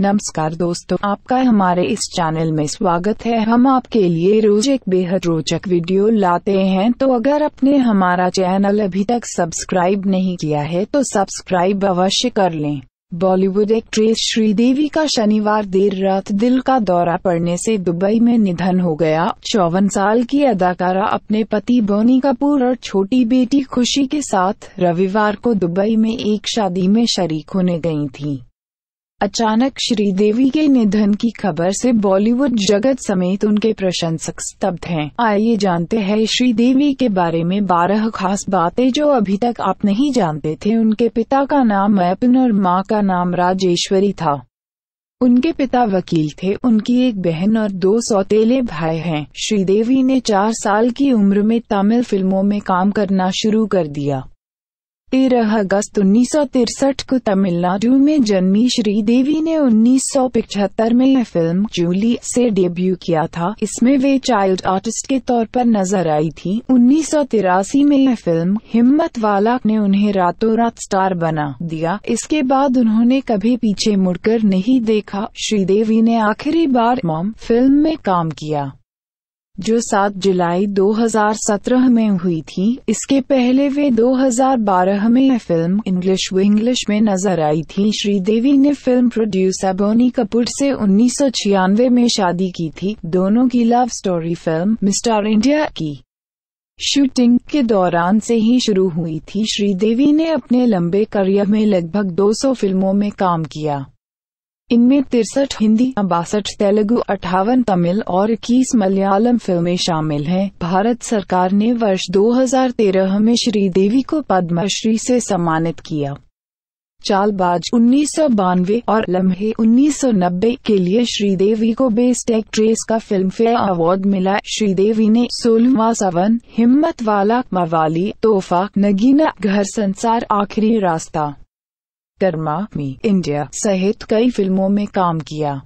नमस्कार दोस्तों आपका हमारे इस चैनल में स्वागत है हम आपके लिए रोज एक बेहद रोचक वीडियो लाते हैं तो अगर आपने हमारा चैनल अभी तक सब्सक्राइब नहीं किया है तो सब्सक्राइब अवश्य कर लें बॉलीवुड एक्ट्रेस श्रीदेवी का शनिवार देर रात दिल का दौरा पड़ने से दुबई में निधन हो गया चौवन साल की अदाकारा अपने पति बोनी कपूर और छोटी बेटी खुशी के साथ रविवार को दुबई में एक शादी में शरीक होने गयी थी अचानक श्रीदेवी के निधन की खबर से बॉलीवुड जगत समेत उनके प्रशंसक स्तब्ध हैं। आइए जानते हैं श्रीदेवी के बारे में बारह खास बातें जो अभी तक आप नहीं जानते थे उनके पिता का नाम मैपिन और माँ का नाम राजेश्वरी था उनके पिता वकील थे उनकी एक बहन और दो सौतेले भाई हैं श्रीदेवी ने चार साल की उम्र में तमिल फिल्मों में काम करना शुरू कर दिया तेरह अगस्त उन्नीस को तमिलनाडु में जन्मी श्रीदेवी ने उन्नीस में यह फिल्म जूली से डेब्यू किया था इसमें वे चाइल्ड आर्टिस्ट के तौर पर नजर आई थी उन्नीस में यह फिल्म हिम्मत वाला ने उन्हें रातों रात स्टार बना दिया इसके बाद उन्होंने कभी पीछे मुड़कर नहीं देखा श्रीदेवी ने आखिरी बार मॉम फिल्म में काम किया जो 7 जुलाई 2017 में हुई थी इसके पहले वे 2012 में फिल्म इंग्लिश व इंग्लिश में नजर आई थी श्रीदेवी ने फिल्म प्रोड्यूसर बोनी कपूर से उन्नीस में शादी की थी दोनों की love story film mister India की शूटिंग के दौरान से ही शुरू हुई थी श्रीदेवी ने अपने लंबे करियर में लगभग 200 फिल्मों में काम किया इनमें तिरसठ हिंदी बासठ तेलुगु अठावन तमिल और इक्कीस मलयालम फिल्में शामिल हैं। भारत सरकार ने वर्ष 2013 में श्री देवी को पद्मश्री से सम्मानित किया चालबाज उन्नीस और लम्हे 1990 के लिए श्रीदेवी को बेस्ट एक्ट्रेस का फिल्म फेयर अवार्ड मिला श्रीदेवी ने सोलवा सवन हिम्मत वाला मवाली तोहफा नगीना घर संसार आखिरी रास्ता कर्मा मी इंडिया सहित कई फिल्मों में काम किया